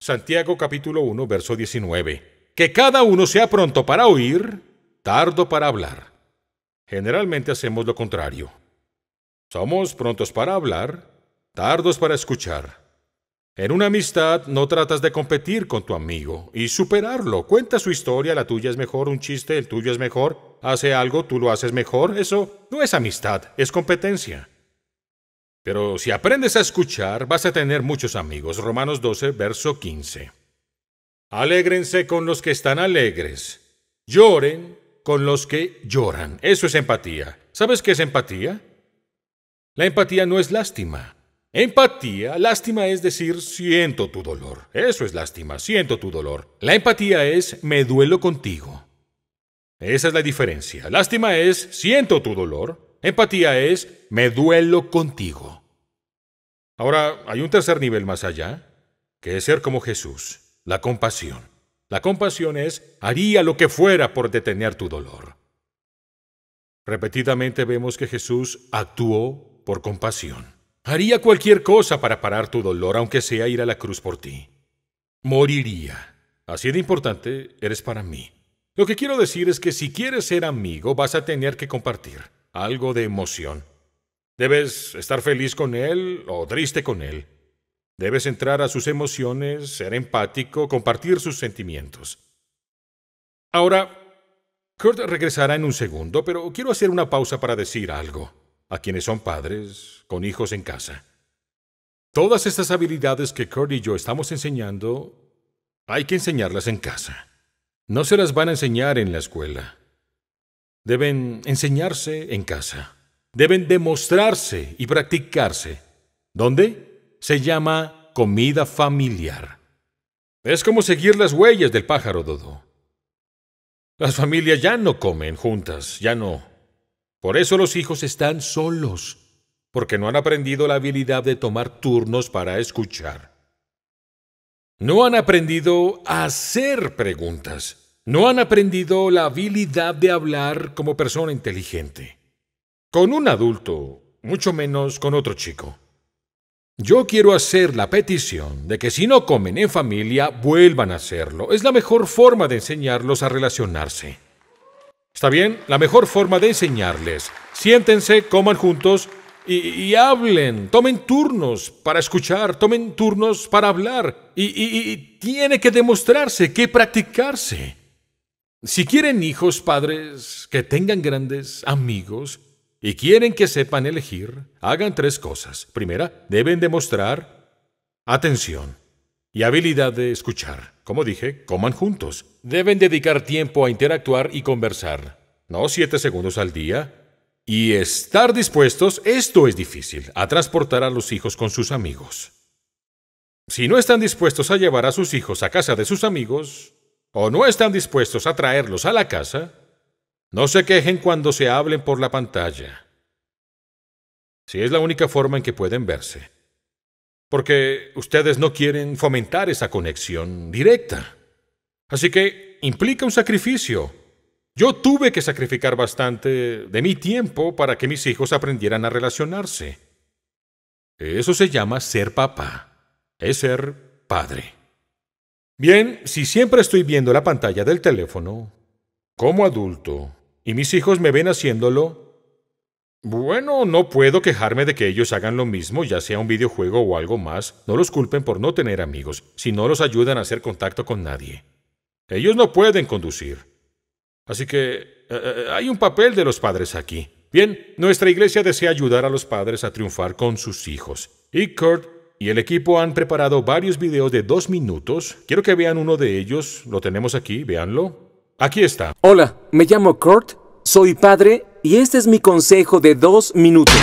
Santiago capítulo 1, verso 19. Que cada uno sea pronto para oír, tardo para hablar. Generalmente hacemos lo contrario. Somos prontos para hablar, tardos para escuchar. En una amistad no tratas de competir con tu amigo y superarlo. Cuenta su historia, la tuya es mejor, un chiste, el tuyo es mejor, hace algo, tú lo haces mejor. Eso no es amistad, es competencia. Pero si aprendes a escuchar, vas a tener muchos amigos. Romanos 12, verso 15. Alégrense con los que están alegres. Lloren con los que lloran. Eso es empatía. ¿Sabes qué es empatía? La empatía no es lástima. Empatía, lástima es decir, siento tu dolor. Eso es lástima, siento tu dolor. La empatía es, me duelo contigo. Esa es la diferencia. Lástima es, siento tu dolor. Empatía es, me duelo contigo. Ahora, hay un tercer nivel más allá, que es ser como Jesús, la compasión. La compasión es, haría lo que fuera por detener tu dolor. Repetidamente vemos que Jesús actuó por compasión. Haría cualquier cosa para parar tu dolor, aunque sea ir a la cruz por ti. Moriría. Así de importante eres para mí. Lo que quiero decir es que si quieres ser amigo, vas a tener que compartir algo de emoción. Debes estar feliz con él o triste con él. Debes entrar a sus emociones, ser empático, compartir sus sentimientos. Ahora, Kurt regresará en un segundo, pero quiero hacer una pausa para decir algo a quienes son padres con hijos en casa. Todas estas habilidades que Kurt y yo estamos enseñando, hay que enseñarlas en casa. No se las van a enseñar en la escuela. Deben enseñarse en casa. Deben demostrarse y practicarse. ¿Dónde? Se llama comida familiar. Es como seguir las huellas del pájaro, Dodo. Las familias ya no comen juntas, ya no por eso los hijos están solos, porque no han aprendido la habilidad de tomar turnos para escuchar. No han aprendido a hacer preguntas. No han aprendido la habilidad de hablar como persona inteligente. Con un adulto, mucho menos con otro chico. Yo quiero hacer la petición de que si no comen en familia, vuelvan a hacerlo. Es la mejor forma de enseñarlos a relacionarse. ¿Está bien? La mejor forma de enseñarles. Siéntense, coman juntos y, hablen. Tomen turnos para escuchar, tomen turnos para hablar. y tiene que demostrarse, que practicarse. Si quieren hijos, padres, que tengan grandes amigos y quieren que sepan elegir, hagan tres cosas. Primera, deben demostrar atención y habilidad de escuchar. Como dije, coman juntos. Deben dedicar tiempo a interactuar y conversar. No siete segundos al día. Y estar dispuestos, esto es difícil, a transportar a los hijos con sus amigos. Si no están dispuestos a llevar a sus hijos a casa de sus amigos, o no están dispuestos a traerlos a la casa, no se quejen cuando se hablen por la pantalla. Si es la única forma en que pueden verse porque ustedes no quieren fomentar esa conexión directa. Así que implica un sacrificio. Yo tuve que sacrificar bastante de mi tiempo para que mis hijos aprendieran a relacionarse. Eso se llama ser papá. Es ser padre. Bien, si siempre estoy viendo la pantalla del teléfono, como adulto, y mis hijos me ven haciéndolo, bueno, no puedo quejarme de que ellos hagan lo mismo, ya sea un videojuego o algo más. No los culpen por no tener amigos, si no los ayudan a hacer contacto con nadie. Ellos no pueden conducir. Así que eh, eh, hay un papel de los padres aquí. Bien, nuestra iglesia desea ayudar a los padres a triunfar con sus hijos. Y Kurt y el equipo han preparado varios videos de dos minutos. Quiero que vean uno de ellos. Lo tenemos aquí, véanlo. Aquí está. Hola, me llamo Kurt, soy padre y este es mi consejo de dos minutos.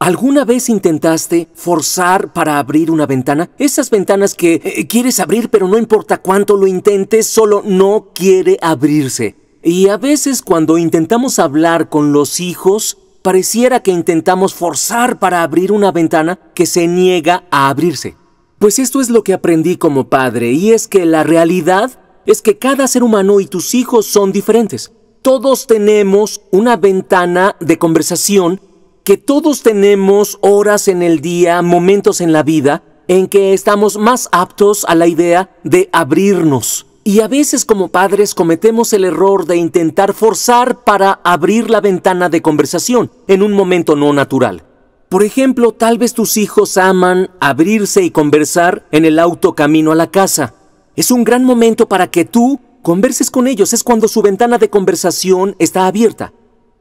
¿Alguna vez intentaste forzar para abrir una ventana? Esas ventanas que eh, quieres abrir pero no importa cuánto lo intentes, solo no quiere abrirse. Y a veces cuando intentamos hablar con los hijos, pareciera que intentamos forzar para abrir una ventana que se niega a abrirse. Pues esto es lo que aprendí como padre y es que la realidad es que cada ser humano y tus hijos son diferentes. Todos tenemos una ventana de conversación, que todos tenemos horas en el día, momentos en la vida, en que estamos más aptos a la idea de abrirnos. Y a veces como padres cometemos el error de intentar forzar para abrir la ventana de conversación en un momento no natural. Por ejemplo, tal vez tus hijos aman abrirse y conversar en el auto camino a la casa, es un gran momento para que tú converses con ellos. Es cuando su ventana de conversación está abierta.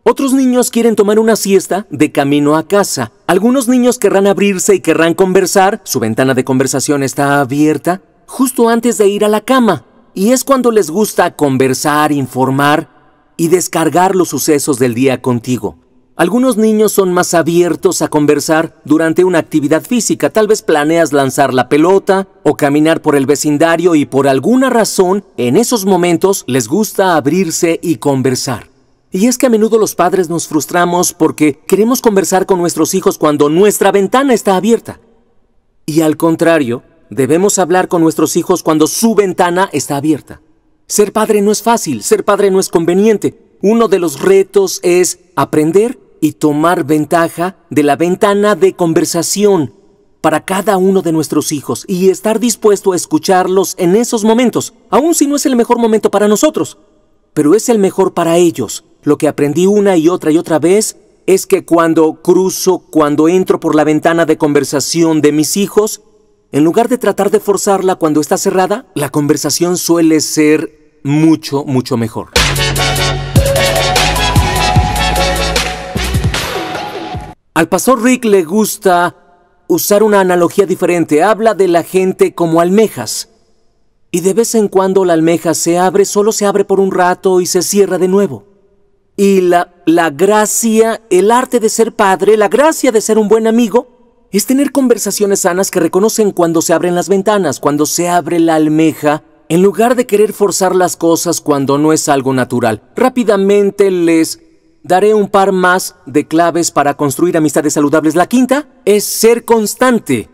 Otros niños quieren tomar una siesta de camino a casa. Algunos niños querrán abrirse y querrán conversar. Su ventana de conversación está abierta justo antes de ir a la cama. Y es cuando les gusta conversar, informar y descargar los sucesos del día contigo. Algunos niños son más abiertos a conversar durante una actividad física. Tal vez planeas lanzar la pelota o caminar por el vecindario y por alguna razón en esos momentos les gusta abrirse y conversar. Y es que a menudo los padres nos frustramos porque queremos conversar con nuestros hijos cuando nuestra ventana está abierta. Y al contrario, debemos hablar con nuestros hijos cuando su ventana está abierta. Ser padre no es fácil, ser padre no es conveniente, uno de los retos es aprender y tomar ventaja de la ventana de conversación para cada uno de nuestros hijos y estar dispuesto a escucharlos en esos momentos, aun si no es el mejor momento para nosotros, pero es el mejor para ellos. Lo que aprendí una y otra y otra vez es que cuando cruzo, cuando entro por la ventana de conversación de mis hijos, en lugar de tratar de forzarla cuando está cerrada, la conversación suele ser mucho, mucho mejor. Al pastor Rick le gusta usar una analogía diferente. Habla de la gente como almejas. Y de vez en cuando la almeja se abre, solo se abre por un rato y se cierra de nuevo. Y la, la gracia, el arte de ser padre, la gracia de ser un buen amigo, es tener conversaciones sanas que reconocen cuando se abren las ventanas, cuando se abre la almeja en lugar de querer forzar las cosas cuando no es algo natural. Rápidamente les daré un par más de claves para construir amistades saludables. La quinta es ser constante.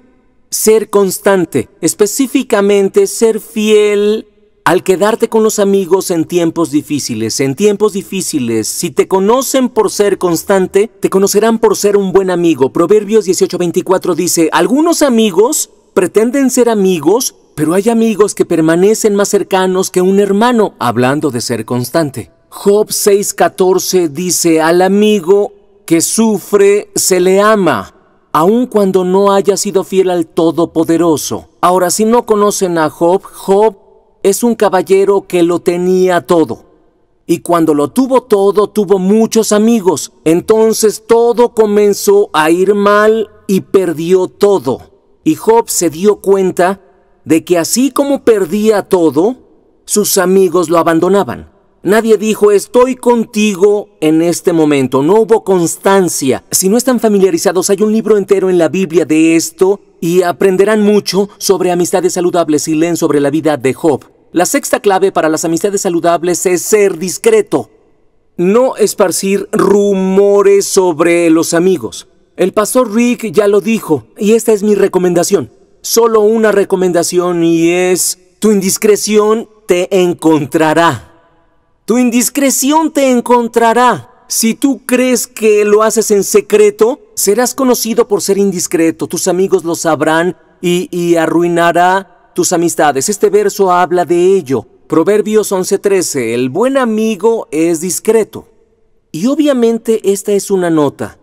Ser constante, específicamente ser fiel al quedarte con los amigos en tiempos difíciles. En tiempos difíciles, si te conocen por ser constante, te conocerán por ser un buen amigo. Proverbios 18:24 dice, algunos amigos pretenden ser amigos, pero hay amigos que permanecen más cercanos que un hermano, hablando de ser constante. Job 6:14 dice, al amigo que sufre se le ama, aun cuando no haya sido fiel al Todopoderoso. Ahora, si no conocen a Job, Job es un caballero que lo tenía todo. Y cuando lo tuvo todo, tuvo muchos amigos. Entonces todo comenzó a ir mal y perdió todo. Y Job se dio cuenta de que así como perdía todo, sus amigos lo abandonaban. Nadie dijo, estoy contigo en este momento. No hubo constancia. Si no están familiarizados, hay un libro entero en la Biblia de esto y aprenderán mucho sobre amistades saludables y leen sobre la vida de Job. La sexta clave para las amistades saludables es ser discreto. No esparcir rumores sobre los amigos. El pastor Rick ya lo dijo, y esta es mi recomendación. Solo una recomendación y es, tu indiscreción te encontrará. Tu indiscreción te encontrará. Si tú crees que lo haces en secreto, serás conocido por ser indiscreto, tus amigos lo sabrán y, arruinará tus amistades. Este verso habla de ello. Proverbios 11:13, el buen amigo es discreto. Y obviamente esta es una nota.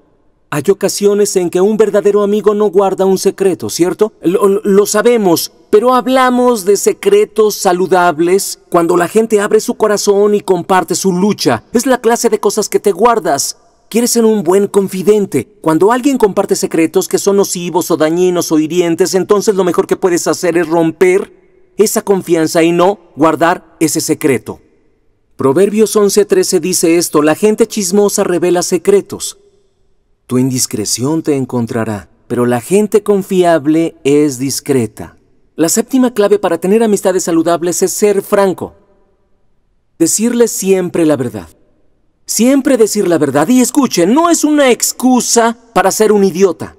Hay ocasiones en que un verdadero amigo no guarda un secreto, ¿cierto? Lo, sabemos, pero hablamos de secretos saludables cuando la gente abre su corazón y comparte su lucha. Es la clase de cosas que te guardas. Quieres ser un buen confidente. Cuando alguien comparte secretos que son nocivos o dañinos o hirientes, entonces lo mejor que puedes hacer es romper esa confianza y no guardar ese secreto. Proverbios 11:13 dice esto, la gente chismosa revela secretos tu indiscreción te encontrará, pero la gente confiable es discreta. La séptima clave para tener amistades saludables es ser franco. Decirle siempre la verdad. Siempre decir la verdad. Y escuche, no es una excusa para ser un idiota.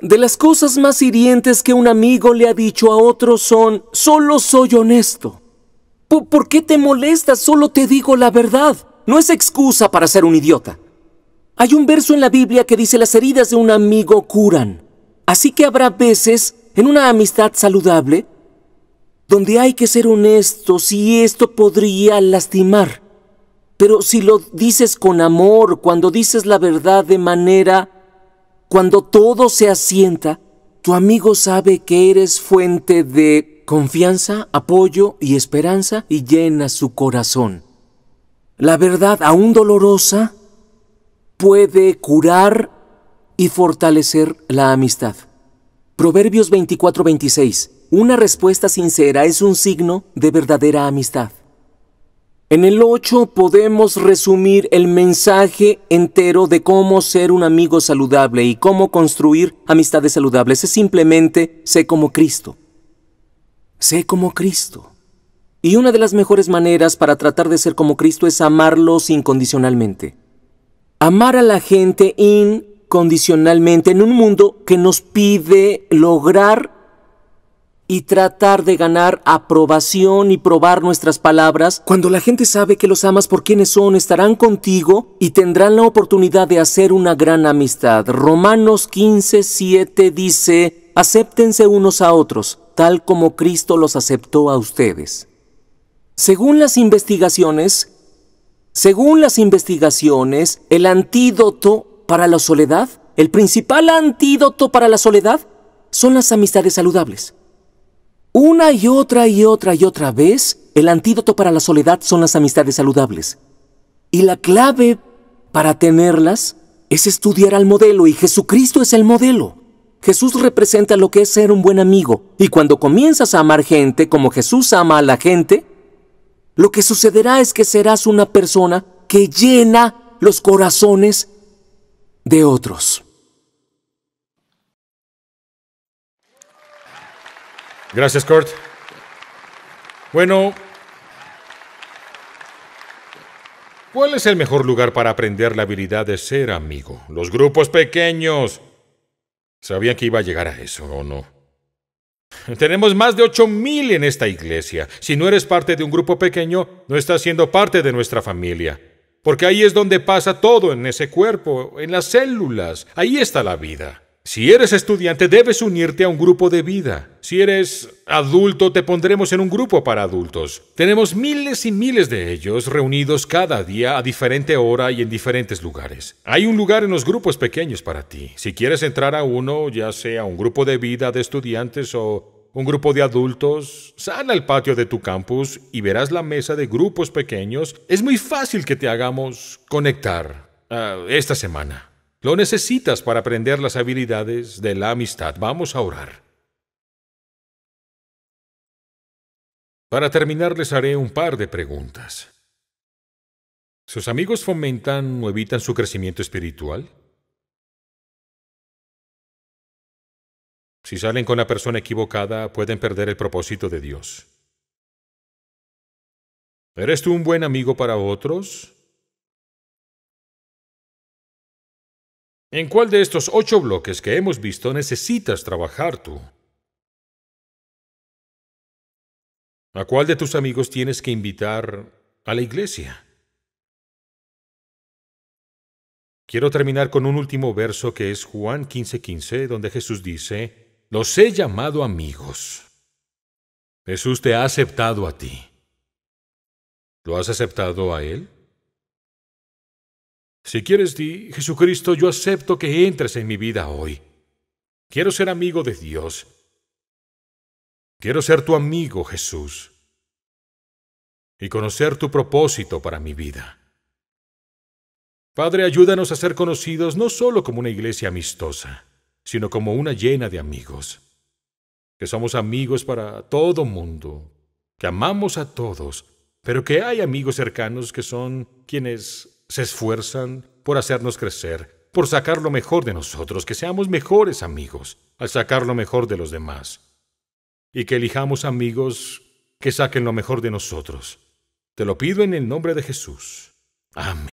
De las cosas más hirientes que un amigo le ha dicho a otro son, solo soy honesto. ¿Por, qué te molestas? Solo te digo la verdad. No es excusa para ser un idiota. Hay un verso en la Biblia que dice las heridas de un amigo curan. Así que habrá veces en una amistad saludable donde hay que ser honestos y esto podría lastimar. Pero si lo dices con amor, cuando dices la verdad de manera, cuando todo se asienta, tu amigo sabe que eres fuente de confianza, apoyo y esperanza y llena su corazón. La verdad, aún dolorosa, puede curar y fortalecer la amistad. Proverbios 24:26. Una respuesta sincera es un signo de verdadera amistad. En el 8 podemos resumir el mensaje entero de cómo ser un amigo saludable y cómo construir amistades saludables. Es simplemente sé como Cristo. Sé como Cristo. Y una de las mejores maneras para tratar de ser como Cristo es amarlos incondicionalmente amar a la gente incondicionalmente en un mundo que nos pide lograr y tratar de ganar aprobación y probar nuestras palabras, cuando la gente sabe que los amas por quienes son, estarán contigo y tendrán la oportunidad de hacer una gran amistad. Romanos 15, 7 dice, acéptense unos a otros, tal como Cristo los aceptó a ustedes. Según las investigaciones, según las investigaciones, el antídoto para la soledad, el principal antídoto para la soledad, son las amistades saludables. Una y otra y otra y otra vez, el antídoto para la soledad son las amistades saludables. Y la clave para tenerlas es estudiar al modelo y Jesucristo es el modelo. Jesús representa lo que es ser un buen amigo y cuando comienzas a amar gente como Jesús ama a la gente, lo que sucederá es que serás una persona que llena los corazones de otros. Gracias, Kurt. Bueno, ¿cuál es el mejor lugar para aprender la habilidad de ser amigo? Los grupos pequeños. ¿Sabían que iba a llegar a eso o no? Tenemos más de 8.000 en esta iglesia. Si no eres parte de un grupo pequeño, no estás siendo parte de nuestra familia. Porque ahí es donde pasa todo en ese cuerpo, en las células. Ahí está la vida. Si eres estudiante, debes unirte a un grupo de vida. Si eres adulto, te pondremos en un grupo para adultos. Tenemos miles y miles de ellos reunidos cada día a diferente hora y en diferentes lugares. Hay un lugar en los grupos pequeños para ti. Si quieres entrar a uno, ya sea un grupo de vida de estudiantes o un grupo de adultos, sal al patio de tu campus y verás la mesa de grupos pequeños. Es muy fácil que te hagamos conectar ah, esta semana. Lo necesitas para aprender las habilidades de la amistad. Vamos a orar. Para terminar les haré un par de preguntas. ¿Sus amigos fomentan o evitan su crecimiento espiritual? Si salen con la persona equivocada, pueden perder el propósito de Dios. ¿Eres tú un buen amigo para otros? ¿En cuál de estos ocho bloques que hemos visto necesitas trabajar tú? ¿A cuál de tus amigos tienes que invitar a la iglesia? Quiero terminar con un último verso que es Juan 15:15, donde Jesús dice, Los he llamado amigos. Jesús te ha aceptado a ti. ¿Lo has aceptado a Él? Si quieres, ti, Jesucristo, yo acepto que entres en mi vida hoy. Quiero ser amigo de Dios. Quiero ser tu amigo, Jesús, y conocer tu propósito para mi vida. Padre, ayúdanos a ser conocidos no solo como una iglesia amistosa, sino como una llena de amigos. Que somos amigos para todo mundo, que amamos a todos, pero que hay amigos cercanos que son quienes se esfuerzan por hacernos crecer, por sacar lo mejor de nosotros, que seamos mejores amigos al sacar lo mejor de los demás, y que elijamos amigos que saquen lo mejor de nosotros. Te lo pido en el nombre de Jesús. Amén.